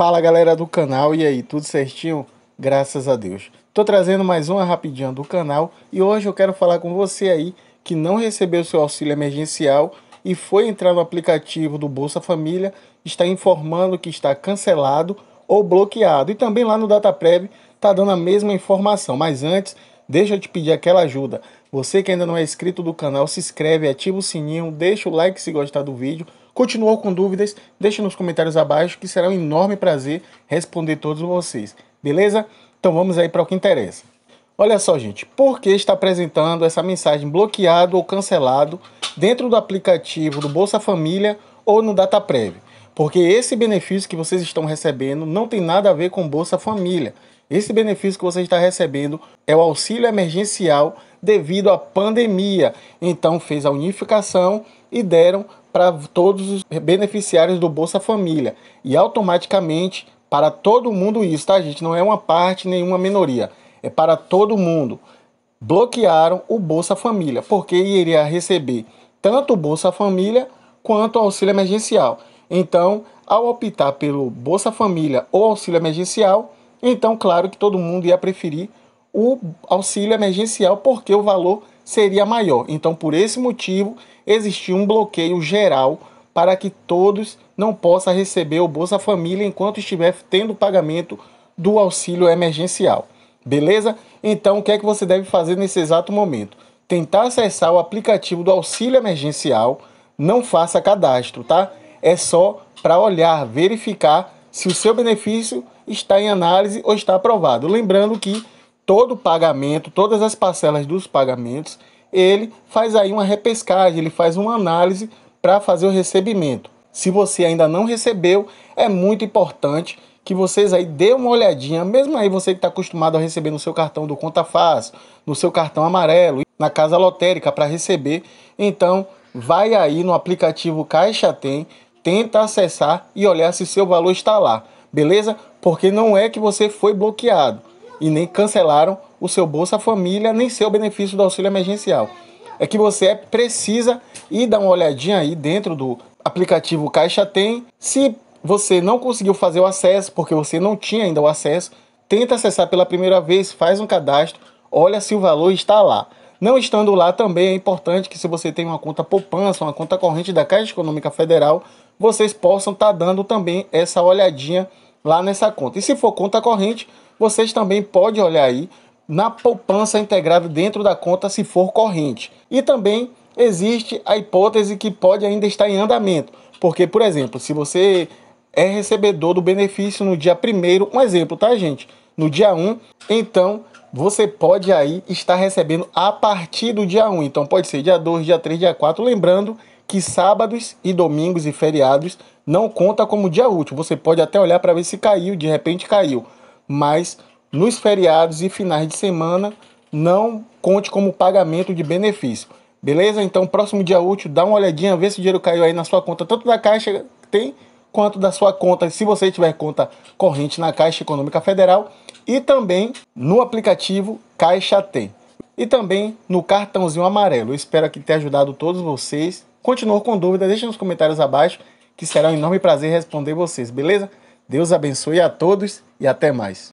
Fala galera do canal, e aí, tudo certinho? Graças a Deus. Tô trazendo mais uma rapidinha do canal e hoje eu quero falar com você aí que não recebeu seu auxílio emergencial e foi entrar no aplicativo do Bolsa Família, está informando que está cancelado ou bloqueado. E também lá no DataPrev tá dando a mesma informação, mas antes, deixa eu te pedir aquela ajuda você que ainda não é inscrito do canal, se inscreve, ativa o sininho, deixa o like se gostar do vídeo. Continuou com dúvidas? Deixa nos comentários abaixo que será um enorme prazer responder todos vocês. Beleza? Então vamos aí para o que interessa. Olha só, gente, por que está apresentando essa mensagem bloqueado ou cancelado dentro do aplicativo do Bolsa Família ou no DataPrev? Porque esse benefício que vocês estão recebendo não tem nada a ver com Bolsa Família. Esse benefício que você está recebendo é o auxílio emergencial devido à pandemia. Então fez a unificação e deram para todos os beneficiários do Bolsa Família. E automaticamente para todo mundo isso, tá gente? Não é uma parte, nenhuma minoria. É para todo mundo. Bloquearam o Bolsa Família, porque iria receber tanto o Bolsa Família quanto o auxílio emergencial. Então, ao optar pelo Bolsa Família ou auxílio emergencial, então, claro que todo mundo ia preferir o auxílio emergencial porque o valor seria maior. Então, por esse motivo, existiu um bloqueio geral para que todos não possam receber o Bolsa Família enquanto estiver tendo pagamento do auxílio emergencial. Beleza? Então, o que é que você deve fazer nesse exato momento? Tentar acessar o aplicativo do auxílio emergencial, não faça cadastro, tá? É só para olhar, verificar se o seu benefício está em análise ou está aprovado. Lembrando que todo pagamento, todas as parcelas dos pagamentos, ele faz aí uma repescagem, ele faz uma análise para fazer o recebimento. Se você ainda não recebeu, é muito importante que vocês aí dê uma olhadinha, mesmo aí você que está acostumado a receber no seu cartão do Conta Fácil, no seu cartão amarelo, na casa lotérica para receber, então vai aí no aplicativo Caixa Tem, tenta acessar e olhar se seu valor está lá beleza? Porque não é que você foi bloqueado e nem cancelaram o seu Bolsa Família, nem seu benefício do auxílio emergencial. É que você é, precisa ir dar uma olhadinha aí dentro do aplicativo Caixa Tem. Se você não conseguiu fazer o acesso, porque você não tinha ainda o acesso, tenta acessar pela primeira vez, faz um cadastro, olha se o valor está lá. Não estando lá, também é importante que se você tem uma conta poupança, uma conta corrente da Caixa Econômica Federal, vocês possam estar tá dando também essa olhadinha lá nessa conta. E se for conta corrente, vocês também podem olhar aí na poupança integrada dentro da conta se for corrente. E também existe a hipótese que pode ainda estar em andamento, porque, por exemplo, se você é recebedor do benefício no dia 1, um exemplo, tá, gente? No dia 1, um, então você pode aí estar recebendo a partir do dia 1. Então pode ser dia 2, dia 3, dia 4. Lembrando que sábados e domingos e feriados não conta como dia útil. Você pode até olhar para ver se caiu, de repente caiu. Mas nos feriados e finais de semana não conte como pagamento de benefício. Beleza? Então, próximo dia útil, dá uma olhadinha, vê se o dinheiro caiu aí na sua conta, tanto da Caixa tem quanto da sua conta, se você tiver conta corrente na Caixa Econômica Federal e também no aplicativo Caixa Tem e também no cartãozinho amarelo. Eu espero que tenha ajudado todos vocês. Continuou com dúvida, deixe nos comentários abaixo que será um enorme prazer responder vocês, beleza? Deus abençoe a todos e até mais.